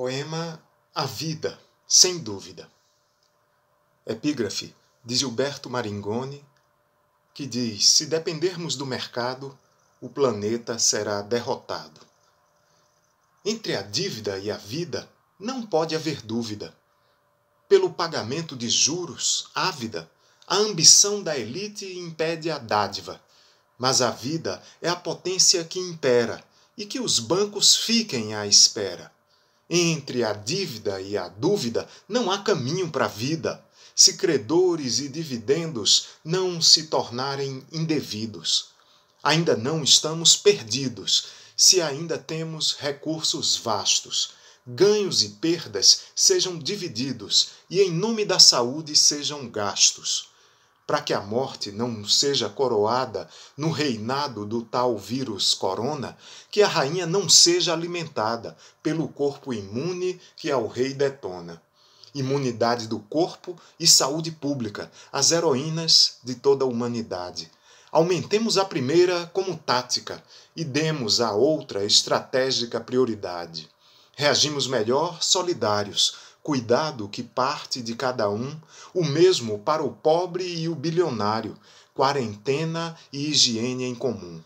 Poema A Vida, sem dúvida. Epígrafe de Gilberto Maringoni, que diz: Se dependermos do mercado, o planeta será derrotado. Entre a dívida e a vida não pode haver dúvida. Pelo pagamento de juros, ávida, a ambição da elite impede a dádiva. Mas a vida é a potência que impera e que os bancos fiquem à espera. Entre a dívida e a dúvida não há caminho para a vida, se credores e dividendos não se tornarem indevidos. Ainda não estamos perdidos, se ainda temos recursos vastos. Ganhos e perdas sejam divididos e, em nome da saúde, sejam gastos para que a morte não seja coroada no reinado do tal vírus corona, que a rainha não seja alimentada pelo corpo imune que ao rei detona. Imunidade do corpo e saúde pública, as heroínas de toda a humanidade. Aumentemos a primeira como tática e demos à outra estratégica prioridade. Reagimos melhor solidários, cuidado que parte de cada um, o mesmo para o pobre e o bilionário, quarentena e higiene em comum.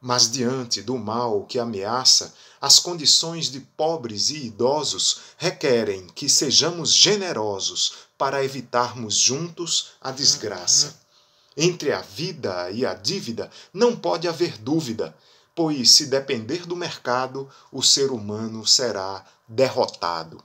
Mas diante do mal que ameaça, as condições de pobres e idosos requerem que sejamos generosos para evitarmos juntos a desgraça. Entre a vida e a dívida não pode haver dúvida, pois se depender do mercado, o ser humano será derrotado.